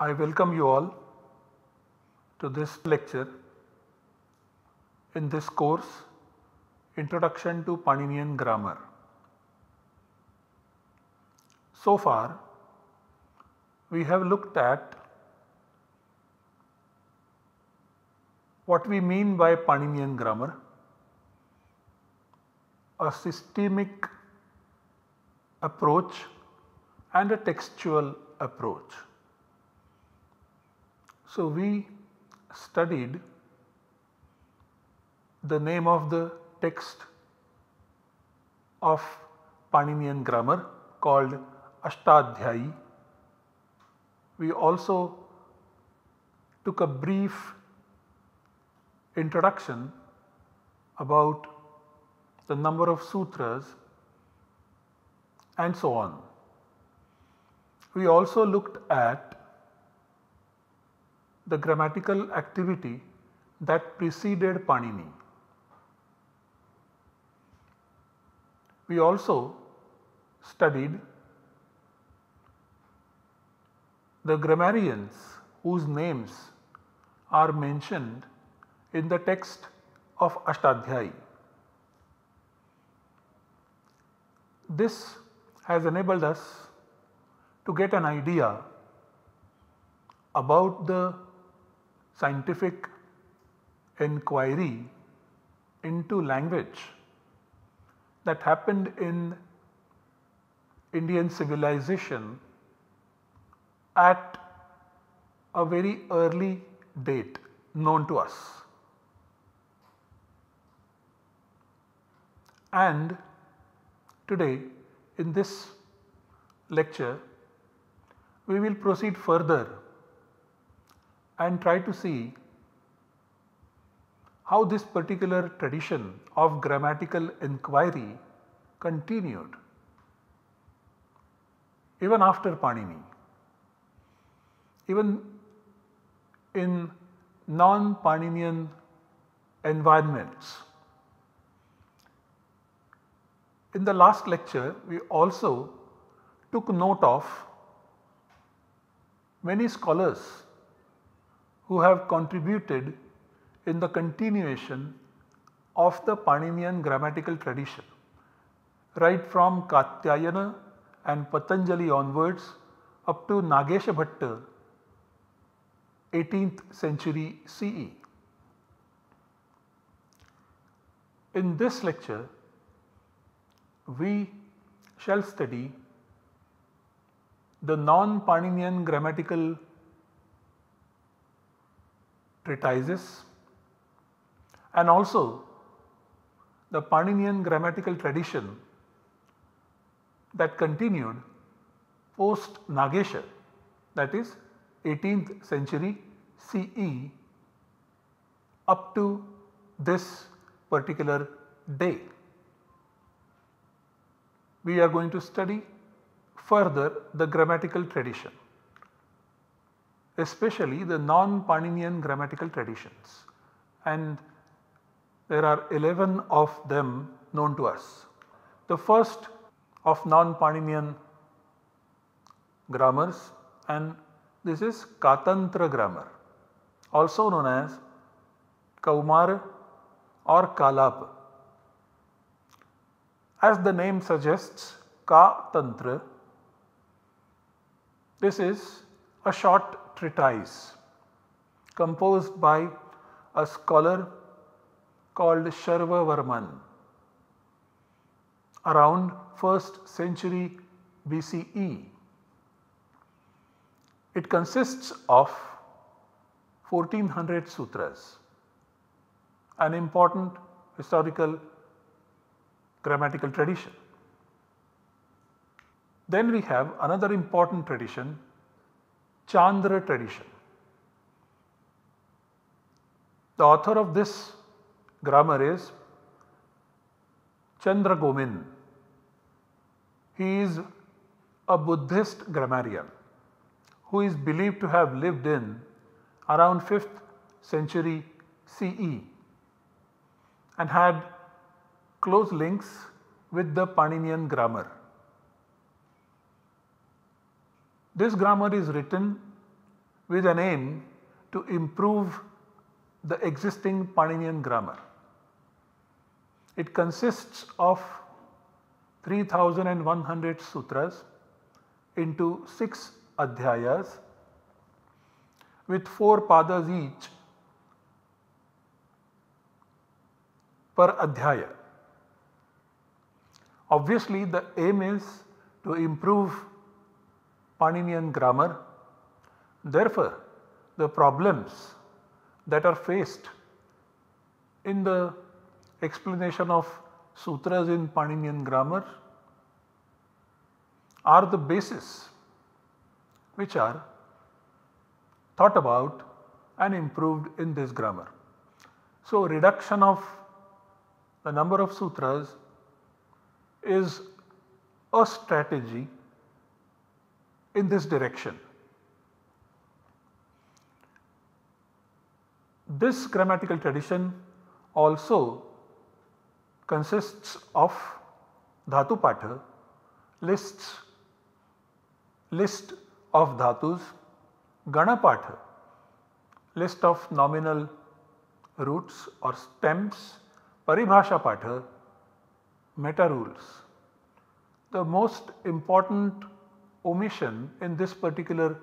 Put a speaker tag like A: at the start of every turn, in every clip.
A: I welcome you all to this lecture. In this course, Introduction to Paninian Grammar. So far, we have looked at what we mean by Paninian grammar, a systemic approach and a textual approach. So we studied the name of the text of Paninian grammar called Ashtadhyayi we also took a brief introduction about the number of sutras and so on. We also looked at the grammatical activity that preceded Panini. We also studied the grammarians whose names are mentioned in the text of Ashtadhyayi. This has enabled us to get an idea about the scientific inquiry into language that happened in Indian civilization at a very early date known to us. And today in this lecture we will proceed further and try to see how this particular tradition of grammatical inquiry continued even after Panini even in non-Paninian environments. In the last lecture, we also took note of many scholars who have contributed in the continuation of the Paninian grammatical tradition right from Katyayana and Patanjali onwards up to Nagesha Bhatta 18th century CE. In this lecture, we shall study the non-Paninian grammatical treatises and also the Paninian grammatical tradition that continued post Nagesha that is 18th century CE up to this particular day. We are going to study further the grammatical tradition especially the non-Paninian grammatical traditions and there are 11 of them known to us. The first of non-Paninian grammars and this is Katantra grammar also known as Kaumar or Kalap. As the name suggests, Ka Tantra, this is a short treatise composed by a scholar called Sharva Varman around 1st century BCE it consists of 1400 sutras, an important historical grammatical tradition. Then we have another important tradition, Chandra tradition. The author of this grammar is Chandra Gomin. He is a Buddhist grammarian who is believed to have lived in around 5th century CE and had close links with the Paninian grammar. This grammar is written with an aim to improve the existing Paninian grammar. It consists of 3100 sutras into 6 adhyayas with 4 padas each per adhyaya. Obviously the aim is to improve Paninian grammar. Therefore, the problems that are faced in the explanation of sutras in Paninian grammar are the basis which are thought about and improved in this grammar. So reduction of the number of sutras is a strategy in this direction. This grammatical tradition also consists of Dhatu lists list of dhatus ganapatha list of nominal roots or stems paribhasha meta rules. The most important omission in this particular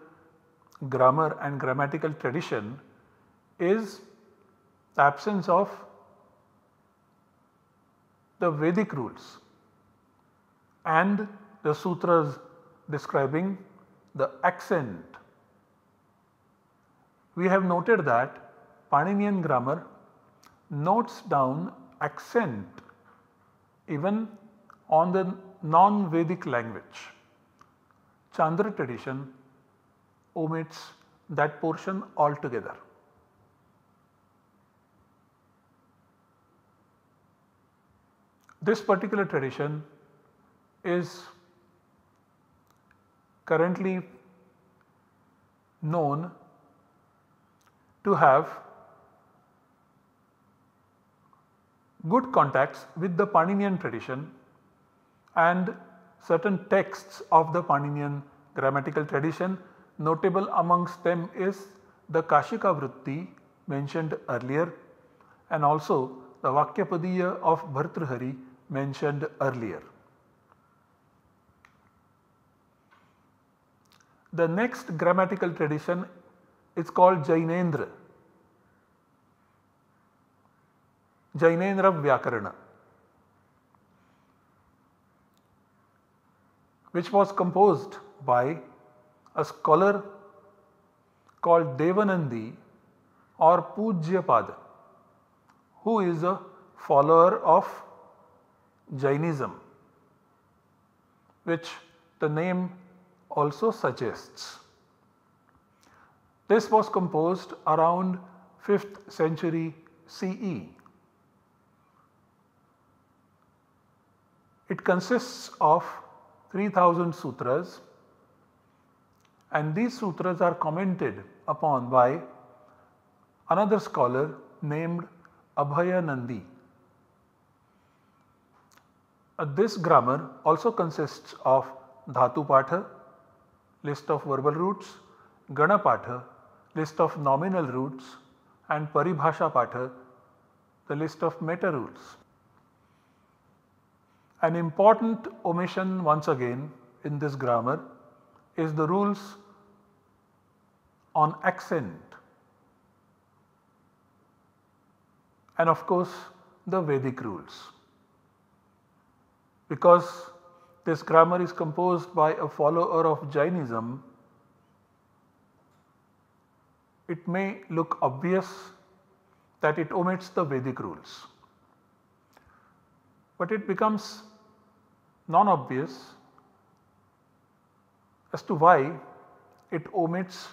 A: grammar and grammatical tradition is the absence of the Vedic rules and the sutras describing the accent. We have noted that Paninian grammar notes down accent even on the non-Vedic language. Chandra tradition omits that portion altogether. This particular tradition is currently known to have good contacts with the Paninian tradition and certain texts of the Paninian grammatical tradition. Notable amongst them is the Kashika Vritti mentioned earlier and also the Vakyapadiya of Bhartrahari mentioned earlier. The next grammatical tradition is called Jainendra. Jainendra Vyakarana which was composed by a scholar called Devanandi or Pujyapada who is a follower of Jainism which the name also suggests. This was composed around 5th century CE. It consists of 3000 sutras and these sutras are commented upon by another scholar named Abhayanandi. Uh, this grammar also consists of Dhatu list of verbal roots, Ganapatha, list of nominal roots and Paribhasha Patha, the list of meta rules. An important omission once again in this grammar is the rules on accent and of course the Vedic rules because this grammar is composed by a follower of Jainism. It may look obvious that it omits the Vedic rules, but it becomes non-obvious as to why it omits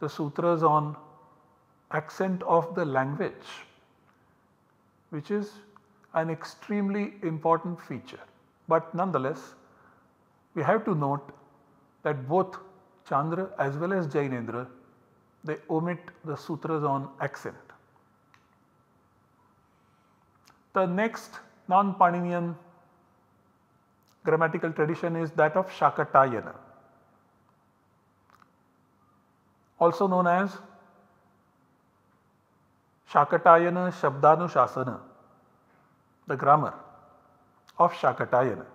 A: the sutras on accent of the language which is an extremely important feature. But nonetheless we have to note that both Chandra as well as Jainendra they omit the sutras on accent. The next non-Paninian grammatical tradition is that of Shakatayana also known as Shakatayana Shasana, the grammar of Shakatayana.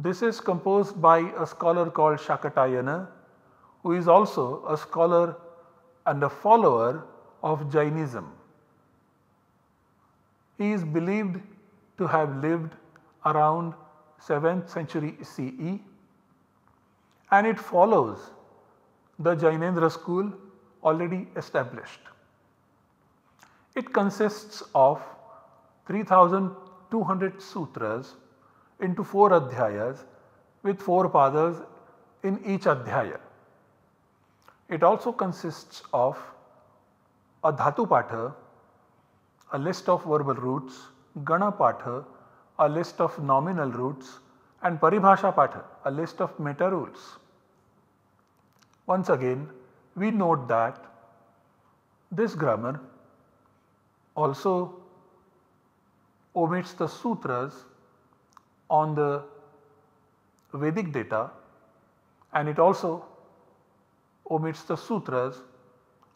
A: This is composed by a scholar called Shakatayana who is also a scholar and a follower of Jainism. He is believed to have lived around 7th century CE and it follows the Jainendra school already established. It consists of 3200 sutras into 4 adhyayas with 4 padas in each adhyaya. It also consists of a dhatu patha, a list of verbal roots, gana patha, a list of nominal roots and paribhasha patha, a list of meta rules. Once again, we note that this grammar also omits the sutras on the Vedic data and it also omits the sutras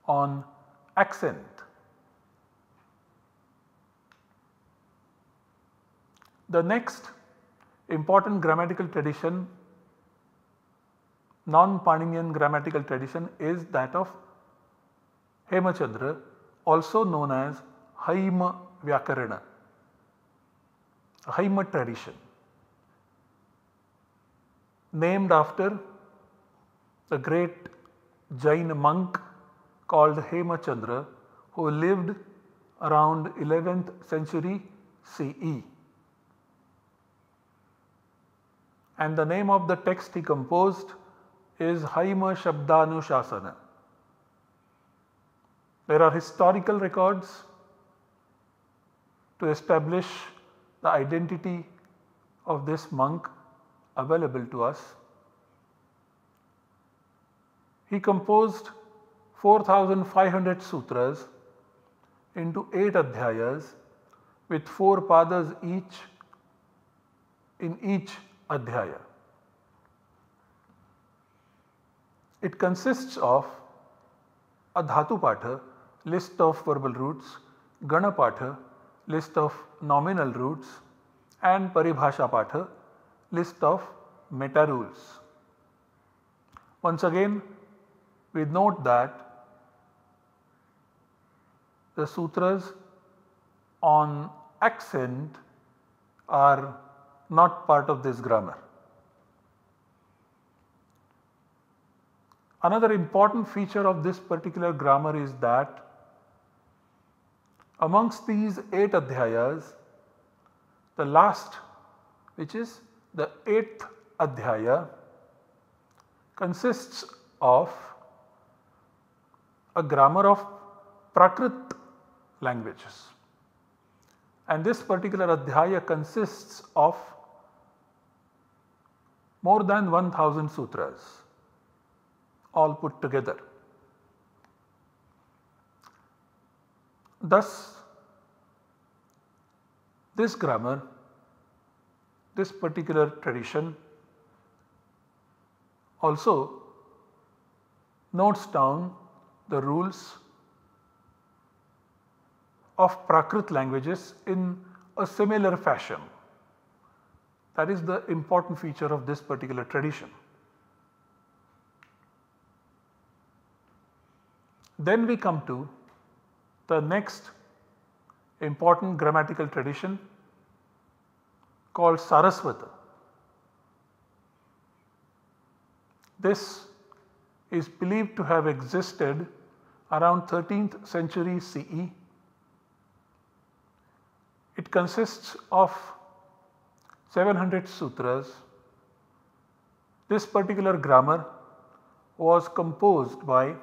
A: on accent. The next important grammatical tradition non-Paninian grammatical tradition is that of Hemachandra also known as Haima Vyakarana, Haima tradition named after a great Jain monk called Hemachandra who lived around 11th century CE. And the name of the text he composed is Haima Shabdanusasana. There are historical records to establish the identity of this monk available to us. He composed 4500 sutras into 8 adhyayas with 4 padas each in each adhyaya. It consists of Adhatupatha, list of verbal roots, Ganapatha, list of nominal roots and Paribhashapatha, list of meta rules. Once again we note that the sutras on accent are not part of this grammar. Another important feature of this particular grammar is that amongst these 8 adhyayas the last which is the eighth Adhyaya consists of a grammar of Prakrit languages and this particular Adhyaya consists of more than 1000 sutras all put together. Thus, this grammar this particular tradition also notes down the rules of Prakrit languages in a similar fashion. That is the important feature of this particular tradition. Then we come to the next important grammatical tradition called Saraswata. This is believed to have existed around 13th century CE. It consists of 700 sutras. This particular grammar was composed by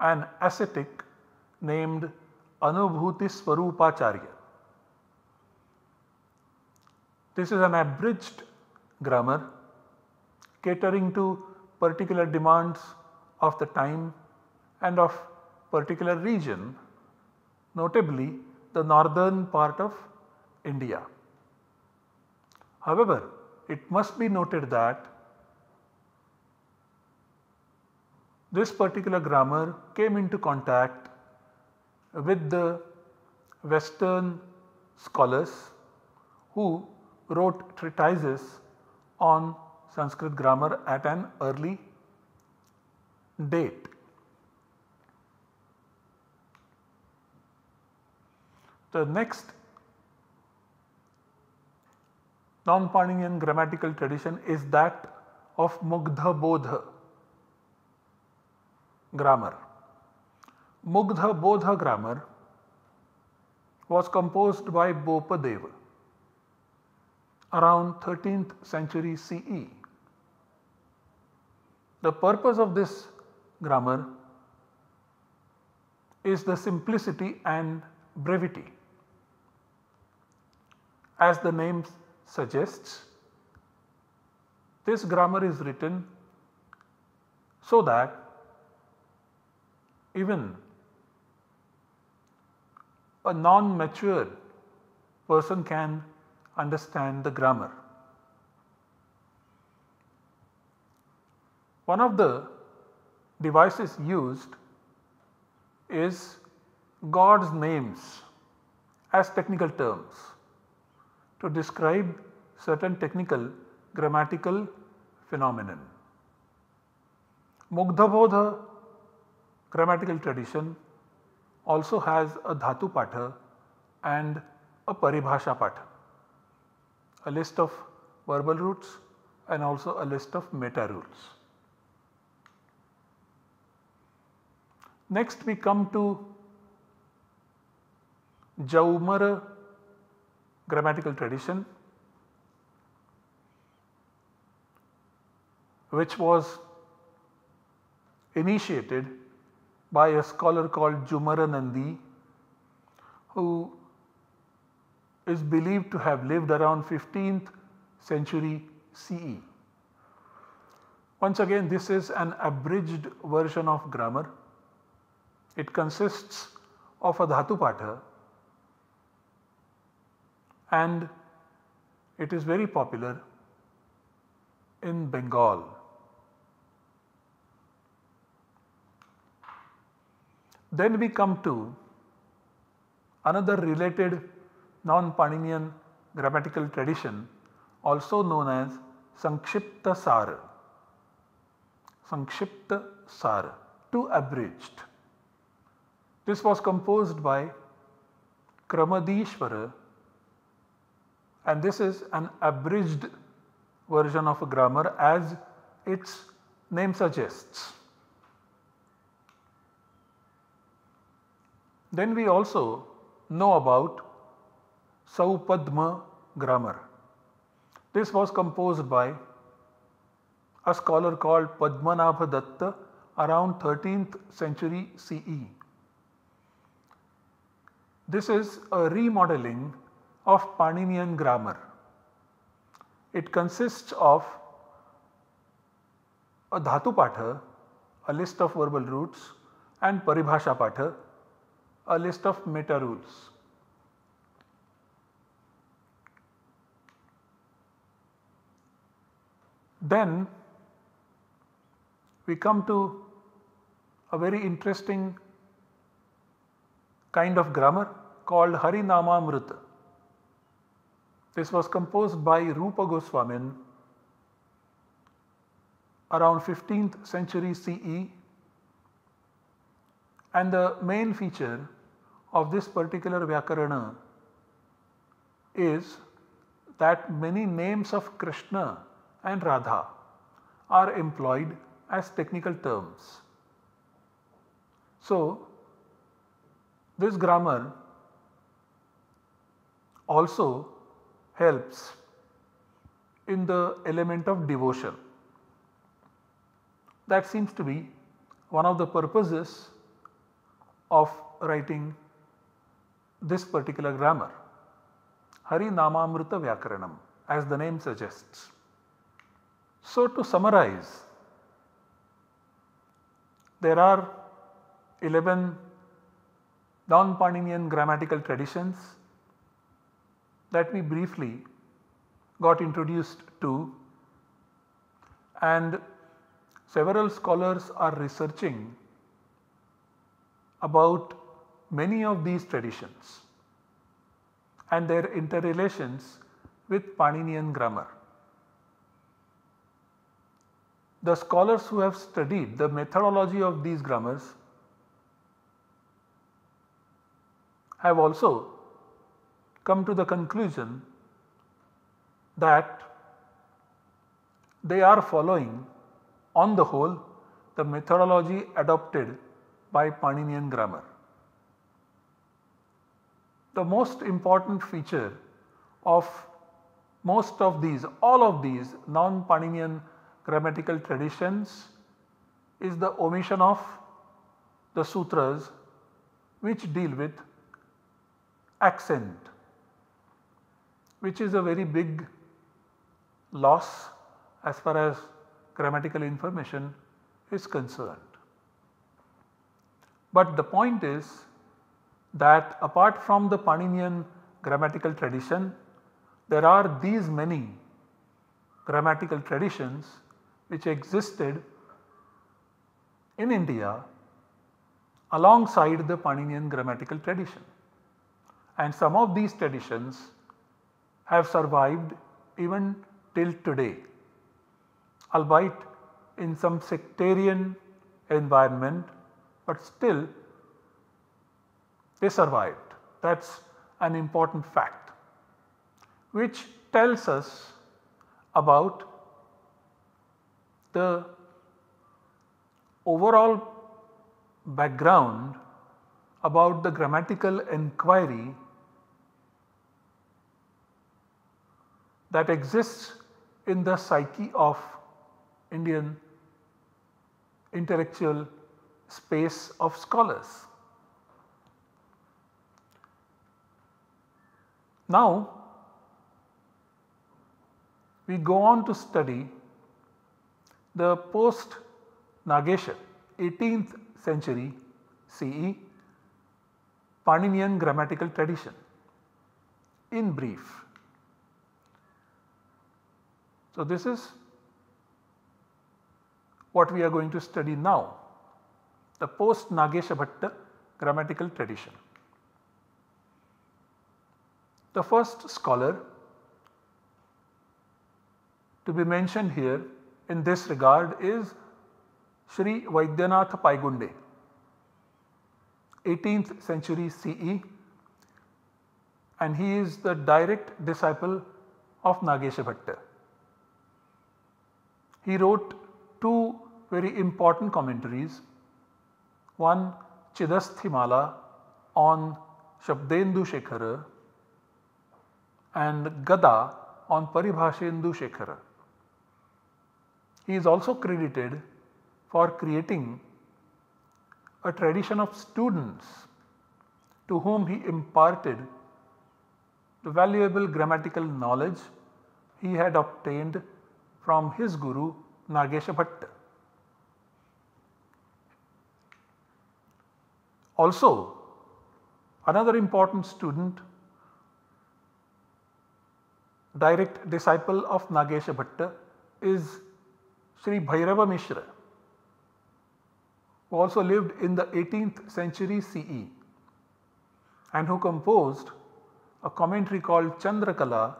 A: an ascetic named Anubhuti Swarupacharya. This is an abridged grammar catering to particular demands of the time and of particular region, notably the northern part of India. However, it must be noted that this particular grammar came into contact with the western scholars who wrote treatises on Sanskrit grammar at an early date. The next non-Paninian grammatical tradition is that of Mugdha Bodha grammar. Mugdha Bodha grammar was composed by Bopadeva around 13th century CE. The purpose of this grammar is the simplicity and brevity. As the name suggests, this grammar is written so that even a non-mature person can understand the grammar. One of the devices used is God's names as technical terms to describe certain technical grammatical phenomenon. Mugdhabodha grammatical tradition also has a Dhatu Patha and a Paribhasha Patha a list of verbal roots and also a list of meta rules. Next we come to Jaumara grammatical tradition which was initiated by a scholar called Jumaranandi who is believed to have lived around 15th century CE. Once again this is an abridged version of grammar. It consists of a dhatupatha and it is very popular in Bengal. Then we come to another related non-Paninian grammatical tradition also known as Sankshipta Sara. Sankshipta Sara, to abridged. This was composed by Kramadishvara and this is an abridged version of a grammar as its name suggests. Then we also know about Saupadma grammar. This was composed by a scholar called Padmanabha Datta around 13th century CE. This is a remodeling of Paninian grammar. It consists of a dhatu patha, a list of verbal roots and paribhasha patha, a list of meta rules. Then we come to a very interesting kind of grammar called Harinamamrita. This was composed by Rupa Goswami around 15th century CE and the main feature of this particular Vyakarana is that many names of Krishna and Radha are employed as technical terms. So, this grammar also helps in the element of devotion. That seems to be one of the purposes of writing this particular grammar. Hari Namamrita Vyakaranam as the name suggests. So to summarize, there are 11 non-Paninian grammatical traditions that we briefly got introduced to and several scholars are researching about many of these traditions and their interrelations with Paninian grammar the scholars who have studied the methodology of these grammars have also come to the conclusion that they are following on the whole the methodology adopted by Paninian grammar. The most important feature of most of these, all of these non-Paninian grammatical traditions is the omission of the sutras which deal with accent which is a very big loss as far as grammatical information is concerned. But the point is that apart from the Paninian grammatical tradition, there are these many grammatical traditions which existed in India alongside the Paninian grammatical tradition. And some of these traditions have survived even till today, albeit in some sectarian environment, but still they survived. That is an important fact which tells us about the overall background about the grammatical enquiry that exists in the psyche of Indian intellectual space of scholars. Now, we go on to study the post Nagesha 18th century CE Paninian grammatical tradition. In brief, so this is what we are going to study now, the post Nageshabhatta grammatical tradition. The first scholar to be mentioned here in this regard is Sri Vaidyanath Paigunde, 18th century CE and he is the direct disciple of Nagesha He wrote two very important commentaries, one Chidathimala on Shabdendu Shekhara and Gada on Paribhashendu Shekhara. He is also credited for creating a tradition of students to whom he imparted the valuable grammatical knowledge he had obtained from his guru Nageshabhatta. Also another important student direct disciple of Nageshabhatta is Sri Bhairava Mishra, who also lived in the 18th century CE and who composed a commentary called Chandrakala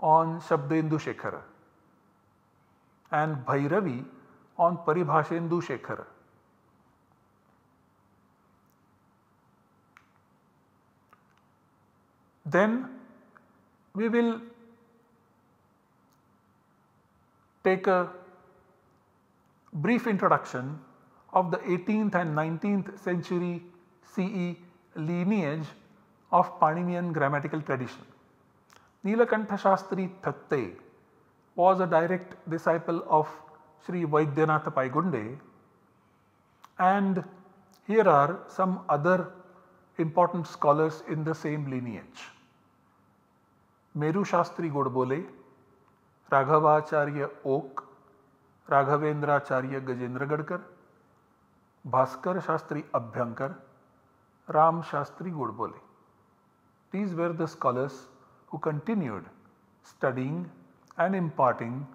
A: on Shabdendu Shekhara and Bhairavi on Paribhashendu Shekhara. Then we will take a brief introduction of the 18th and 19th century CE lineage of Paninian grammatical tradition. Nilakantha Shastri Thatte was a direct disciple of Sri Vaidyanatha Paigunde and here are some other important scholars in the same lineage. Meru Shastri Godbole, Raghavacharya Oak, Raghavendra राघवेंद्राचार्य Gajendra Gadkar Bhaskar Shastri, Abhyankar, Ram Shastri Godbole. These were the scholars who continued studying and imparting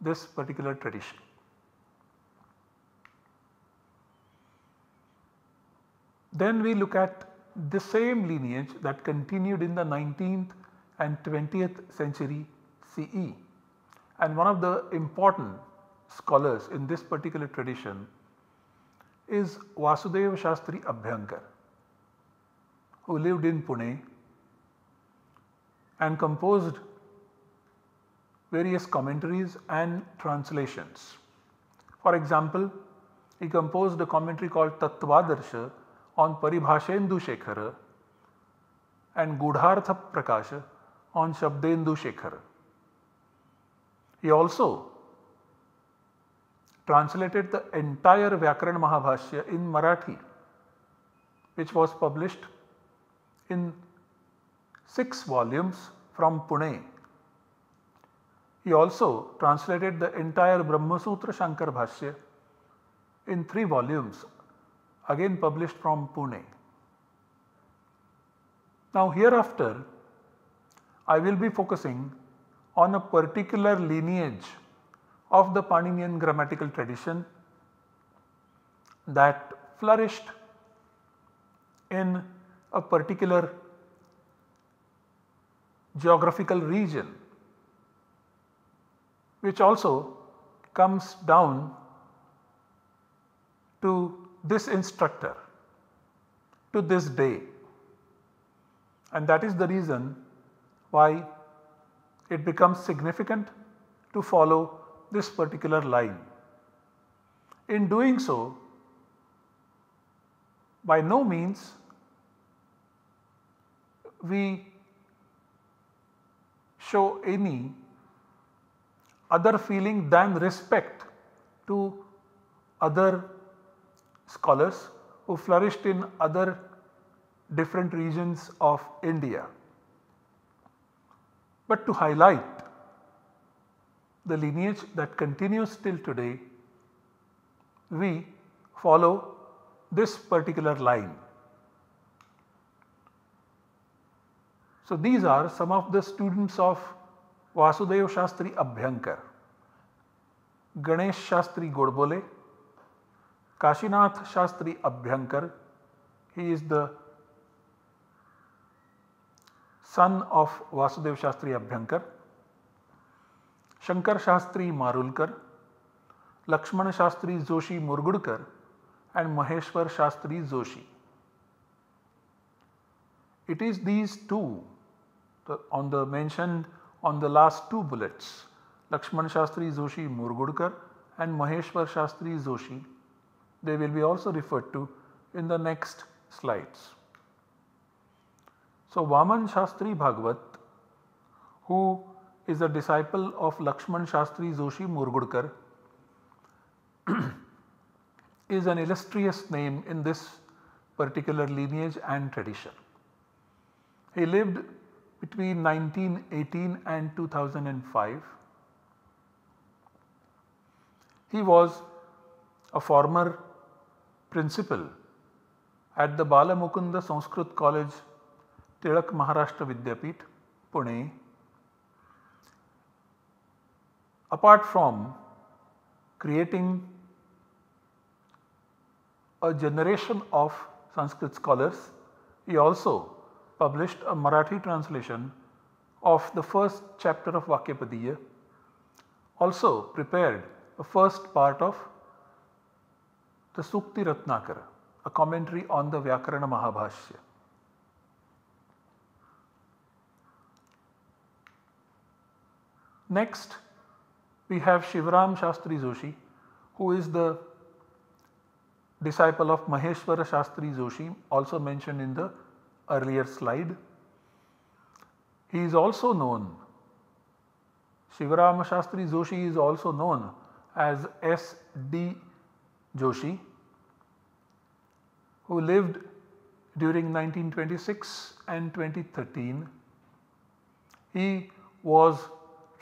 A: this particular tradition. Then we look at the same lineage that continued in the 19th and 20th century CE and one of the important scholars in this particular tradition is Vasudeva Shastri Abhyankar who lived in Pune and composed various commentaries and translations. For example, he composed a commentary called Tattvadarsha on Paribhashendu Shekhara and Gudhartha Prakasha on Shabdendu Shekhara. He also translated the entire Vyakaran Mahabhashya in Marathi which was published in 6 volumes from Pune. He also translated the entire Brahmasutra Shankar Bhashya in 3 volumes again published from Pune. Now hereafter I will be focusing on a particular lineage of the Paninian grammatical tradition that flourished in a particular geographical region which also comes down to this instructor to this day and that is the reason why it becomes significant to follow this particular line. In doing so, by no means we show any other feeling than respect to other scholars who flourished in other different regions of India. But to highlight the lineage that continues till today, we follow this particular line. So, these are some of the students of Vasudeva Shastri Abhyankar, Ganesh Shastri Godbole, Kashinath Shastri Abhyankar, he is the son of Vasudeva Shastri Abhyankar Shankar Shastri Marulkar, Lakshman Shastri Joshi Murgudkar and Maheshwar Shastri Joshi. It is these two on the mentioned on the last two bullets Lakshman Shastri Joshi Murgudkar and Maheshwar Shastri Joshi they will be also referred to in the next slides. So Vaman Shastri Bhagavat who is a disciple of Lakshman Shastri Joshi Murgudkar is an illustrious name in this particular lineage and tradition. He lived between 1918 and 2005. He was a former principal at the Balamukunda Sanskrit College, Tilak Maharashtra Vidyapit, Pune apart from creating a generation of Sanskrit scholars, he also published a Marathi translation of the first chapter of Vakyapadiya, also prepared the first part of the Sukti Ratnakara, a commentary on the Vyakarana Mahabhashya. Next, we have Shivram Shastri Joshi who is the disciple of Maheshwara Shastri Joshi also mentioned in the earlier slide. He is also known, Shivram Shastri Joshi is also known as S.D. Joshi who lived during 1926 and 2013. He was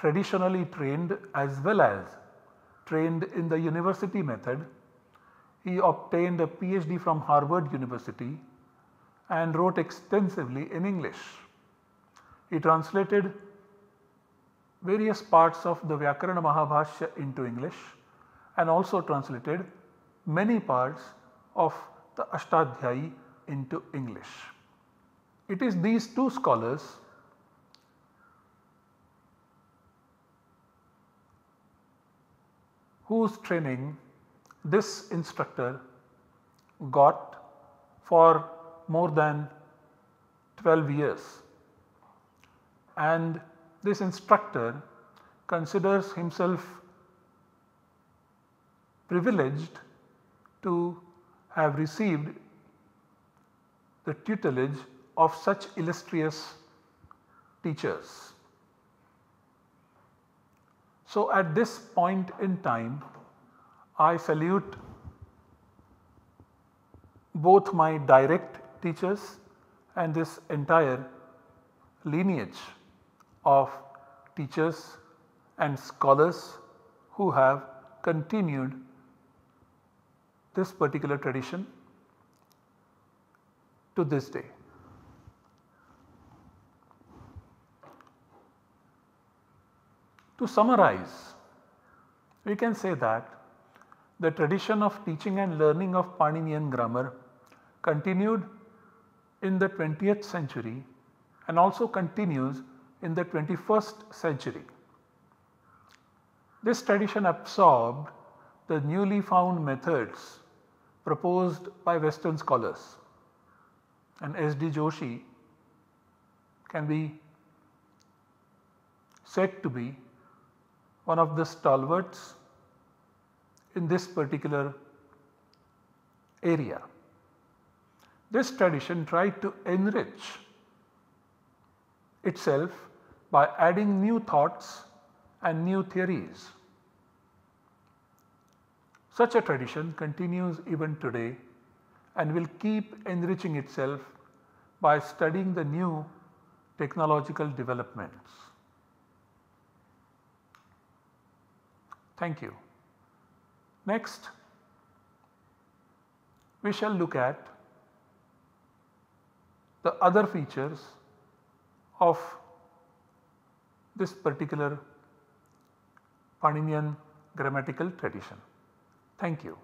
A: traditionally trained as well as trained in the university method. He obtained a PhD from Harvard University and wrote extensively in English. He translated various parts of the Vyakarana Mahabhashya into English and also translated many parts of the Ashtadhyayi into English. It is these two scholars whose training this instructor got for more than 12 years. And this instructor considers himself privileged to have received the tutelage of such illustrious teachers. So at this point in time, I salute both my direct teachers and this entire lineage of teachers and scholars who have continued this particular tradition to this day. To summarize, we can say that the tradition of teaching and learning of Paninian grammar continued in the 20th century and also continues in the 21st century. This tradition absorbed the newly found methods proposed by western scholars and S.D. Joshi can be said to be one of the stalwarts in this particular area. This tradition tried to enrich itself by adding new thoughts and new theories. Such a tradition continues even today and will keep enriching itself by studying the new technological developments. Thank you. Next, we shall look at the other features of this particular Paninian grammatical tradition. Thank you.